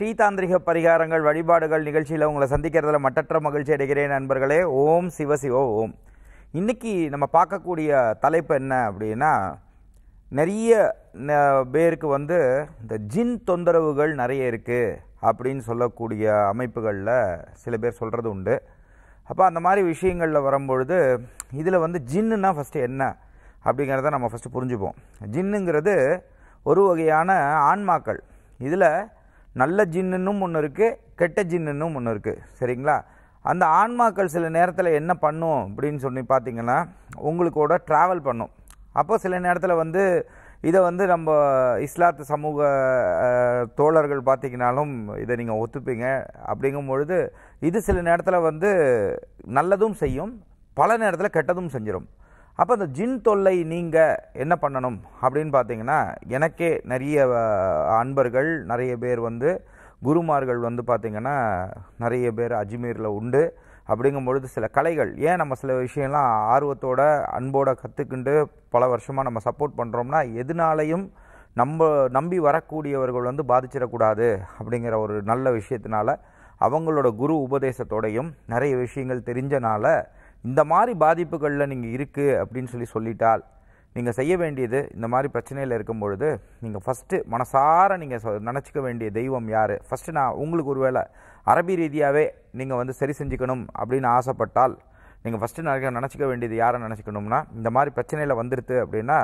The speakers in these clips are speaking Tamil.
ஸ்ரீதாந்திரிக பரிகாரங்கள் வழிபாடுகள் நிகழ்ச்சியில் உங்களை சந்திக்கிறதுல மட்டற்ற மகிழ்ச்சி அடைகிறேன் நண்பர்களே ஓம் சிவ ஓம் இன்றைக்கி நம்ம பார்க்கக்கூடிய தலைப்பு என்ன அப்படின்னா நிறைய பேருக்கு வந்து இந்த ஜின் தொந்தரவுகள் நிறைய இருக்குது அப்படின்னு சொல்லக்கூடிய அமைப்புகளில் சில பேர் சொல்கிறது உண்டு அப்போ அந்த மாதிரி விஷயங்களில் வரும்பொழுது இதில் வந்து ஜின்னுனா ஃபஸ்ட்டு என்ன அப்படிங்கிறத நம்ம ஃபஸ்ட்டு புரிஞ்சுப்போம் ஜின்னுங்கிறது ஒரு வகையான ஆன்மாக்கள் இதில் நல்ல ஜின்னுன்னும் ஒன்று இருக்குது கெட்ட ஜின்னுன்னும் ஒன்று இருக்குது சரிங்களா அந்த ஆன்மாக்கள் சில நேரத்தில் என்ன பண்ணும் அப்படின்னு சொல்லி பார்த்தீங்கன்னா உங்களுக்கூட ட்ராவல் பண்ணும் அப்போது சில நேரத்தில் வந்து இதை வந்து நம்ம இஸ்லாத்து சமூக தோழர்கள் பார்த்தீங்கனாலும் இதை நீங்கள் ஒத்துப்பீங்க அப்படிங்கும் பொழுது இது சில நேரத்தில் வந்து நல்லதும் செய்யும் பல நேரத்தில் கெட்டதும் செஞ்சிடும் அப்போ அந்த ஜின் தொல்லை நீங்கள் என்ன பண்ணணும் அப்படின்னு பார்த்தீங்கன்னா எனக்கே நிறைய அன்பர்கள் நிறைய பேர் வந்து குருமார்கள் வந்து பார்த்திங்கன்னா நிறைய பேர் அஜ்மீரில் உண்டு அப்படிங்கும் பொழுது சில கலைகள் ஏன் நம்ம சில விஷயம்லாம் ஆர்வத்தோட அன்போடு கற்றுக்கிண்டு பல வருஷமாக நம்ம சப்போர்ட் பண்ணுறோம்னா எதுனாலையும் நம்ம நம்பி வரக்கூடியவர்கள் வந்து பாதிச்சிடக்கூடாது அப்படிங்கிற ஒரு நல்ல விஷயத்தினால அவங்களோட குரு உபதேசத்தோடையும் நிறைய விஷயங்கள் தெரிஞ்சனால இந்த மாதிரி பாதிப்புகளில் நீங்கள் இருக்குது அப்படின்னு சொல்லி சொல்லிட்டால் நீங்கள் செய்ய வேண்டியது இந்த மாதிரி பிரச்சனையில் இருக்கும் பொழுது நீங்கள் ஃபஸ்ட்டு மனசார நீங்கள் நினச்சிக்க வேண்டிய தெய்வம் யார் ஃபஸ்ட்டு நான் உங்களுக்கு ஒரு வேளை அரபி ரீதியாகவே நீங்கள் வந்து சரி செஞ்சுக்கணும் அப்படின்னு ஆசைப்பட்டால் நீங்கள் ஃபஸ்ட்டு நிறைய நினச்சிக்க வேண்டியது யாரை நினச்சிக்கணும்னா இந்த மாதிரி பிரச்சனையில் வந்துடுது அப்படின்னா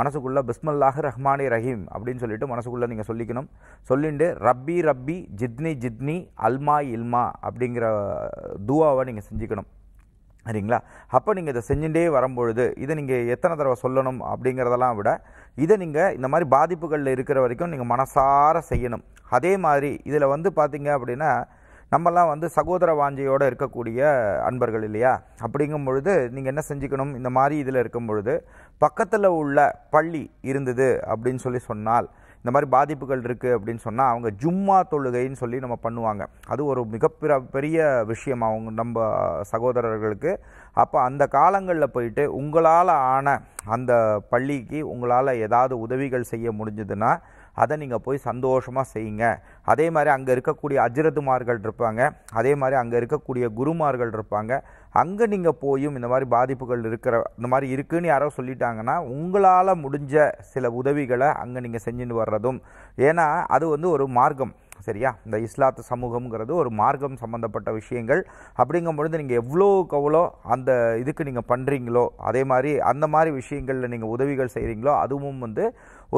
மனசுக்குள்ளே பிஸ்மல்லாக ரஹ்மானி ரஹீம் அப்படின்னு சொல்லிட்டு மனசுக்குள்ளே நீங்கள் சொல்லிக்கணும் சொல்லிட்டு ரப்பி ரப்பி ஜித்னி ஜித்னி அல்மா இல்மா அப்படிங்கிற துவாவை நீங்கள் செஞ்சுக்கணும் சரிங்களா அப்போ நீங்கள் இதை செஞ்சுட்டே வரும்பொழுது இதை நீங்கள் எத்தனை தடவை சொல்லணும் அப்படிங்கிறதெல்லாம் விட இதை நீங்கள் இந்த மாதிரி பாதிப்புகளில் இருக்கிற வரைக்கும் நீங்கள் மனசார செய்யணும் அதே மாதிரி இதில் வந்து பார்த்திங்க அப்படின்னா நம்மலாம் வந்து சகோதர வாஞ்சையோடு இருக்கக்கூடிய அன்பர்கள் இல்லையா அப்படிங்கும் பொழுது நீங்கள் என்ன செஞ்சுக்கணும் இந்த மாதிரி இதில் இருக்கும் பொழுது பக்கத்தில் உள்ள பள்ளி இருந்தது அப்படின்னு சொல்லி சொன்னால் இந்த மாதிரி பாதிப்புகள் இருக்குது அப்படின்னு சொன்னால் அவங்க ஜும்மா தொழுகைன்னு சொல்லி நம்ம பண்ணுவாங்க அது ஒரு மிகப்பெரிய பெரிய விஷயம் அவங்க நம்ம சகோதரர்களுக்கு அப்போ அந்த காலங்களில் போயிட்டு உங்களால் ஆன அந்த பள்ளிக்கு உங்களால் ஏதாவது உதவிகள் செய்ய முடிஞ்சதுன்னா அதை நீங்கள் போய் சந்தோஷமாக செய்யுங்க அதே மாதிரி அங்கே இருக்கக்கூடிய அஜிரதுமார்கள் இருப்பாங்க அதே மாதிரி அங்கே இருக்கக்கூடிய குருமார்கள் இருப்பாங்க அங்கே நீங்கள் போயும் இந்த மாதிரி பாதிப்புகள் இருக்கிற இந்த மாதிரி இருக்குதுன்னு யாரோ சொல்லிட்டாங்கன்னா உங்களால் முடிஞ்ச சில உதவிகளை அங்கே நீங்கள் செஞ்சுட்டு வர்றதும் ஏன்னா அது வந்து ஒரு மார்க்கம் சரியா இந்த இஸ்லாத்து சமூகம்ங்கிறது ஒரு மார்க்கம் சம்மந்தப்பட்ட விஷயங்கள் அப்படிங்கும் பொழுது நீங்கள் எவ்வளோக்கு அவ்வளோ அந்த இதுக்கு நீங்கள் பண்ணுறீங்களோ அதே மாதிரி அந்த மாதிரி விஷயங்களில் நீங்கள் உதவிகள் செய்கிறீங்களோ அதுவும் வந்து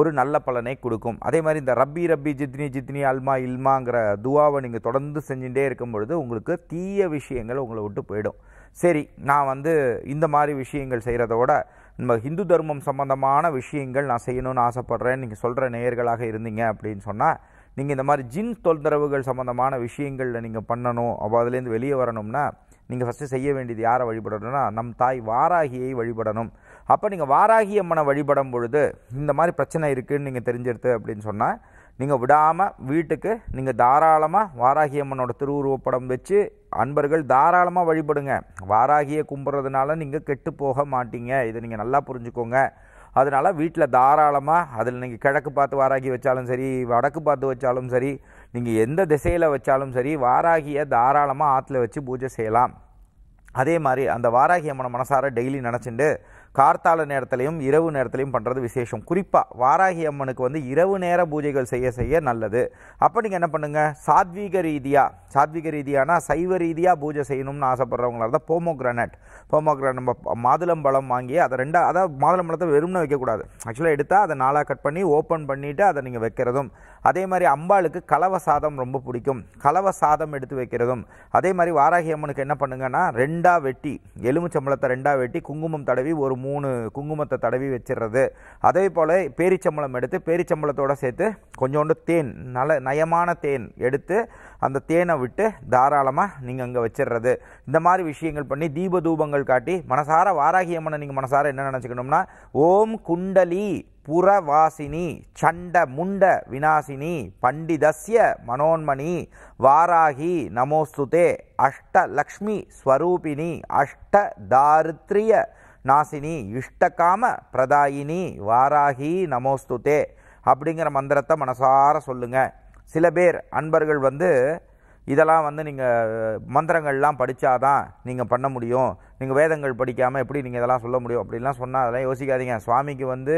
ஒரு நல்ல பலனை கொடுக்கும் அதே மாதிரி இந்த ரப்பி ரப்பி ஜித்னி ஜித்னி அல்மா இல்மாங்கிற துவாவை நீங்கள் தொடர்ந்து செஞ்சுட்டே இருக்கும் பொழுது உங்களுக்கு தீய விஷயங்கள் உங்களை விட்டு போயிடும் சரி நான் வந்து இந்த மாதிரி விஷயங்கள் செய்கிறதோட நம்ம ஹிந்து தர்மம் சம்மந்தமான விஷயங்கள் நான் செய்யணும்னு ஆசைப்பட்றேன் நீங்கள் சொல்கிற நேயர்களாக இருந்தீங்க அப்படின்னு சொன்னால் நீங்கள் இந்த மாதிரி ஜின் தொந்தரவுகள் சம்மந்தமான விஷயங்களில் நீங்கள் பண்ணணும் அப்போ அதுலேருந்து வெளியே வரணும்னா நீங்கள் ஃபஸ்ட்டு செய்ய வேண்டியது யாரை வழிபடணும்னா நம் தாய் வாராகியை வழிபடணும் அப்போ நீங்கள் வாராகி அம்மனை வழிபடும் பொழுது இந்த மாதிரி பிரச்சனை இருக்குதுன்னு நீங்கள் தெரிஞ்சிருது அப்படின்னு சொன்னால் நீங்கள் விடாமல் வீட்டுக்கு நீங்கள் தாராளமாக வாராகியம்மனோட திருவுருவப்படம் வச்சு அன்பர்கள் தாராளமாக வழிபடுங்க வாராகியை கும்பிட்றதுனால நீங்கள் கெட்டு போக மாட்டீங்க இதை நீங்கள் நல்லா புரிஞ்சுக்கோங்க அதனால் வீட்டில் தாராளமாக அதில் நீங்கள் கிழக்கு பார்த்து வாராகி வச்சாலும் சரி வடக்கு பார்த்து வச்சாலும் சரி நீங்கள் எந்த திசையில் வச்சாலும் சரி வாராகியை தாராளமாக ஆற்றுல வச்சு பூஜை செய்யலாம் அதே மாதிரி அந்த வாராகி அம்மனை மனசார டெய்லி நினச்சிண்டு கார்த்தால நேரத்திலையும் இரவு நேரத்திலையும் பண்ணுறது விசேஷம் குறிப்பாக வாராகி அம்மனுக்கு வந்து இரவு நேர பூஜைகள் செய்ய செய்ய நல்லது அப்போ நீங்கள் என்ன பண்ணுங்கள் சாத்வீக ரீதியாக சாத்வீக ரீதியான சைவ ரீதியாக பூஜை செய்யணும்னு ஆசைப்படுறவங்களா தான் போமோக்ரானட் போமோக்ரானட் நம்ம மாதுளம்பழம் வாங்கி அதை ரெண்டாக அதாவது மாதுளம்பழத்தை வெறும்னு வைக்கக்கூடாது ஆக்சுவலாக எடுத்தால் அதை நாளாக கட் பண்ணி ஓப்பன் பண்ணிவிட்டு அதை நீங்கள் வைக்கிறதும் அதே மாதிரி அம்பாளுக்கு கலவ சாதம் ரொம்ப பிடிக்கும் கலவ சாதம் எடுத்து வைக்கிறதும் அதே மாதிரி வாராகி அம்மனுக்கு என்ன பண்ணுங்கன்னா ரெண்டாக வெட்டி எலுமிச்சம்பளத்தை ரெண்டாக வெட்டி குங்குமம் தடவி ஒரு மூணு குங்குமத்தை தடவி வச்சிடுறது அதே போல் பேரிச்சம்பளம் எடுத்து பேரிச்சம்பளத்தோடு சேர்த்து கொஞ்சோண்டு தேன் நல்ல நயமான தேன் எடுத்து அந்த தேனை விட்டு தாராளமாக நீங்கள் அங்கே வச்சிடுறது இந்த மாதிரி விஷயங்கள் பண்ணி தீப தூபங்கள் காட்டி மனசார வாராகி அம்மனை நீங்கள் மனசார என்ன நினச்சிக்கணும்னா ஓம் குண்டலி புறவாசினி சண்ட முண்ட வினாசினி பண்டிதஸ்ய மனோன்மணி வாராகி நமோஸ்துதே அஷ்டலக்ஷ்மி ஸ்வரூபிணி அஷ்டதாரித்ரிய நாசினி இஷ்டகாம பிரதாயினி வாராகி நமோஸ்துதே அப்படிங்கிற மந்திரத்தை மனசார சொல்லுங்கள் சில பேர் அன்பர்கள் வந்து இதெல்லாம் வந்து நீங்கள் மந்திரங்கள்லாம் படித்தாதான் நீங்கள் பண்ண முடியும் நீங்கள் வேதங்கள் படிக்காமல் எப்படி நீங்கள் இதெல்லாம் சொல்ல முடியும் அப்படின்லாம் சொன்னால் அதெல்லாம் யோசிக்காதீங்க சுவாமிக்கு வந்து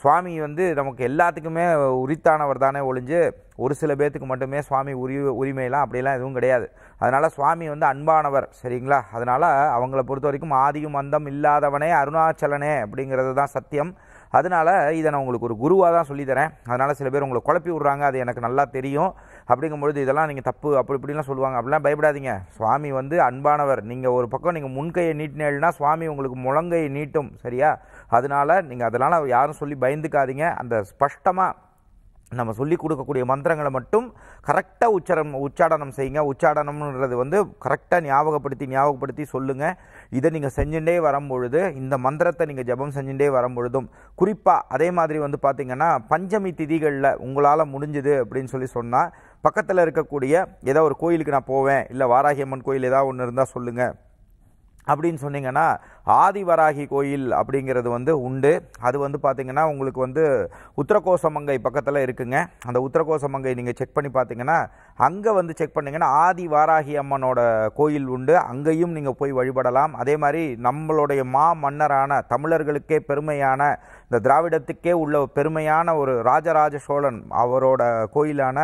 சுவாமி வந்து நமக்கு எல்லாத்துக்குமே உரித்தானவர் தானே ஒழிஞ்சு ஒரு சில பேர்த்துக்கு மட்டுமே சுவாமி உரி உரிமையெல்லாம் அப்படிலாம் எதுவும் கிடையாது அதனால் சுவாமி வந்து அன்பானவர் சரிங்களா அதனால் அவங்கள பொறுத்த வரைக்கும் ஆதியும் அந்தம் இல்லாதவனே அருணாச்சலனே அப்படிங்கிறது தான் சத்தியம் அதனால் இதை நான் உங்களுக்கு ஒரு குருவாக தான் சொல்லித்தரேன் அதனால் சில பேர் உங்களை குழப்பி விட்றாங்க அது எனக்கு நல்லா தெரியும் அப்படிங்கும்பொழுது இதெல்லாம் நீங்கள் தப்பு அப்படி இப்படிலாம் சொல்லுவாங்க அப்படிலாம் பயப்படாதீங்க சுவாமி வந்து அன்பானவர் நீங்கள் ஒரு பக்கம் நீங்கள் முன்கையை நீட்டினேன்னா சுவாமி உங்களுக்கு முழங்கையை நீட்டும் சரியா அதனால் நீங்கள் அதனால் யாரும் சொல்லி பயந்துக்காதீங்க அந்த ஸ்பஷ்டமாக நம்ம சொல்லிக் கொடுக்கக்கூடிய மந்திரங்களை மட்டும் கரெக்டாக உச்சரம் உச்சாடனம் செய்யுங்க உச்சாடனம்ன்றது வந்து கரெக்டாக ஞாபகப்படுத்தி ஞாபகப்படுத்தி சொல்லுங்கள் இதை நீங்கள் செஞ்சுட்டே வரும்பொழுது இந்த மந்திரத்தை நீங்கள் ஜபம் செஞ்சுட்டே வரும்பொழுதும் குறிப்பாக அதே மாதிரி வந்து பார்த்திங்கன்னா பஞ்சமி திதிகளில் உங்களால் முடிஞ்சுது அப்படின்னு சொல்லி சொன்னால் பக்கத்தில் இருக்கக்கூடிய ஏதோ ஒரு கோயிலுக்கு நான் போவேன் இல்லை வாராகியம்மன் கோயில் ஏதாவது ஒன்று இருந்தால் சொல்லுங்கள் அப்படின்னு சொன்னீங்கன்னா ஆதிவராகி கோயில் அப்படிங்கிறது வந்து உண்டு அது வந்து பார்த்திங்கன்னா உங்களுக்கு வந்து உத்தரகோசமங்கை பக்கத்தில் இருக்குங்க அந்த உத்தரகோசமங்கை நீங்கள் செக் பண்ணி பார்த்தீங்கன்னா அங்கே வந்து செக் பண்ணிங்கன்னா ஆதி வாராகி அம்மனோட கோயில் உண்டு அங்கேயும் நீங்கள் போய் வழிபடலாம் அதே மாதிரி நம்மளுடைய மா மன்னரான தமிழர்களுக்கே பெருமையான இந்த திராவிடத்துக்கே உள்ள பெருமையான ஒரு ராஜராஜ சோழன் அவரோட கோயிலான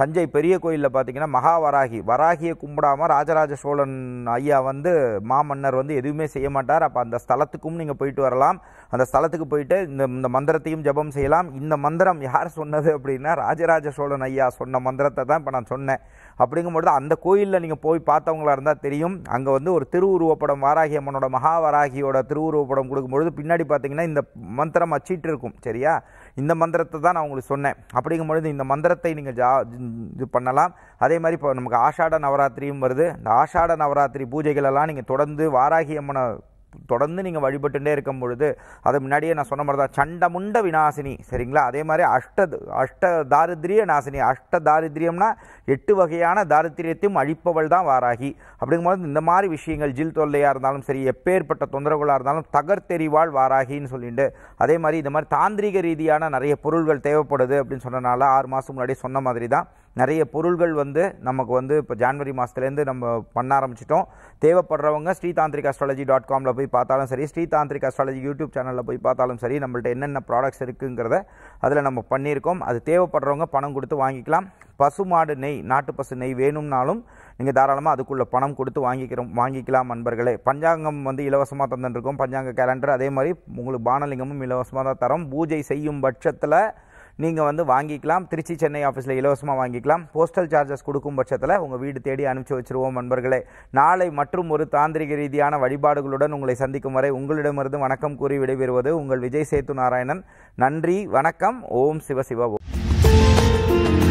தஞ்சை பெரிய கோயிலில் பார்த்தீங்கன்னா வராகி வராகியை கும்பிடாமல் ராஜராஜ சோழன் ஐயா வந்து மாமன்னர் வந்து எதுவுமே செய்ய மாட்டார் அப்போ அந்த ஸ்தலத்துக்கும் நீங்கள் போயிட்டு வரலாம் அந்த ஸ்தலத்துக்கு போயிட்டு இந்த இந்த மந்திரத்தையும் ஜபம் செய்யலாம் இந்த மந்திரம் யார் சொன்னது அப்படின்னா ராஜராஜ சோழன் ஐயா சொன்ன மந்திரத்தை தான் இப்போ நான் சொன்னேன் அப்படிங்கும்பொழுது அந்த கோயிலில் நீங்கள் போய் பார்த்தவங்களா இருந்தால் தெரியும் அங்கே வந்து ஒரு திருவுருவப்படம் வாராகி அம்மனோட வராகியோட திருவுருவப்படம் கொடுக்கும்பொழுது பின்னாடி பார்த்தீங்கன்னா இந்த மந்திரம் அச்சிட்டு இருக்கும் சரியா இந்த மந்திரத்தை தான் நான் உங்களுக்கு சொன்னேன் அப்படிங்கும் பொழுது இந்த மந்திரத்தை நீங்கள் ஜா இது பண்ணலாம் அதே மாதிரி இப்போ நமக்கு ஆஷாட நவராத்திரியும் வருது இந்த ஆஷாட நவராத்திரி பூஜைகளெல்லாம் நீங்கள் தொடர்ந்து வாராகி அம்மனை தொடர்ந்து நீங்கள் வழிபட்டுட்டே இருக்கும் பொழுது அது முன்னாடியே நான் சொன்ன மாதிரி தான் சண்டமுண்ட விநாசினி சரிங்களா அதே மாதிரி அஷ்ட அஷ்ட தாரித்ரிய நாசினி அஷ்ட தாரித்ரியம்னா எட்டு வகையான தாரித்திரியத்தையும் அழிப்பவள் தான் வாராகி அப்படிங்கும்போது இந்த மாதிரி விஷயங்கள் ஜில் தொல்லையாக இருந்தாலும் சரி எப்பேற்பட்ட தொந்தரவுகளாக இருந்தாலும் தகர்த்தெறிவாள் வாராகின்னு சொல்லிட்டு அதே மாதிரி இந்த மாதிரி தாந்திரிக ரீதியான நிறைய பொருள்கள் தேவைப்படுது அப்படின்னு சொன்னனால ஆறு மாதம் முன்னாடி சொன்ன மாதிரி தான் நிறைய பொருள்கள் வந்து நமக்கு வந்து இப்போ ஜான்வரி மாதத்துலேருந்து நம்ம பண்ண ஆரம்பிச்சிட்டோம் தேவைப்படுறவங்க ஸ்ரீ தாந்திரிக் அஸ்ட்ராலஜி டாட் காமில் போய் பார்த்தாலும் சரி ஸ்ரீ தாந்திரிக் அஸ்ட்ராலஜி யூடியூப் சேனலில் போய் பார்த்தாலும் சரி நம்மள்ட்ட என்னென்ன ப்ராடக்ட்ஸ் இருக்குங்கிறத அதில் நம்ம பண்ணியிருக்கோம் அது தேவைப்படுறவங்க பணம் கொடுத்து வாங்கிக்கலாம் பசு மாடு நெய் நாட்டு பசு நெய் வேணும்னாலும் நீங்கள் தாராளமாக அதுக்குள்ளே பணம் கொடுத்து வாங்கிக்கிறோம் வாங்கிக்கலாம் நண்பர்களே பஞ்சாங்கம் வந்து இலவசமாக தந்துட்டுருக்கோம் பஞ்சாங்க கேலண்டர் அதே மாதிரி உங்களுக்கு பானலிங்கமும் இலவசமாக தான் தரோம் பூஜை செய்யும் பட்சத்தில் நீங்கள் வந்து வாங்கிக்கலாம் திருச்சி சென்னை ஆஃபீஸில் இலவசமாக வாங்கிக்கலாம் போஸ்டல் சார்ஜஸ் கொடுக்கும் பட்சத்தில் உங்கள் வீடு தேடி அனுப்பிச்சி வச்சுருவோம் நண்பர்களே நாளை மற்றும் ஒரு தாந்திரிக ரீதியான வழிபாடுகளுடன் உங்களை சந்திக்கும் வரை உங்களிடமிருந்து வணக்கம் கூறி விடைபெறுவது உங்கள் விஜய் சேத்து நாராயணன் நன்றி வணக்கம் ஓம் சிவ சிவ ஓம்